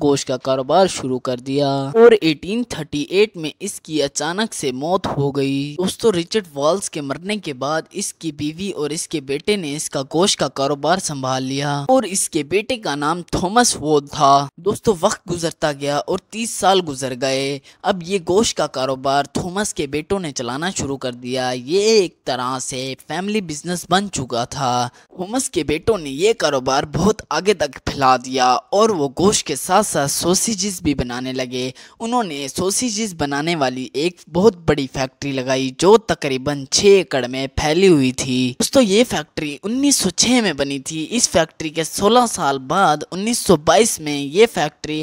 गोश्त का कारोबार शुरू कर दिया और 1838 में इसकी अचानक से मौत हो गई दोस्तों रिचर्ड वॉल्स के मरने के बाद इसकी बीवी और इसके बेटे ने इसका गोश्त का कारोबार संभाल लिया और इसके बेटे का नाम थॉमस वो था दोस्तों वक्त गुजरता गया और तीस साल गुजर गए अब ये गोश का कारोबार थॉमस के बेटों ने चलाना शुरू कर दिया ये एक तरह से फैमिली बिजनेस बन चुका था थॉमस के बेटों ने ये कारोबार बहुत आगे तक फैला दिया और वो गोश के साथ साथ सोसीजिस भी बनाने लगे उन्होंने सोसीजिस बनाने वाली एक बहुत बड़ी फैक्ट्री लगाई जो तकरीबन छः एकड़ में फैली हुई थी दोस्तों ये फैक्ट्री उन्नीस में बनी थी इस फैक्ट्री के सोलह साल बाद उन्नीस में ये factory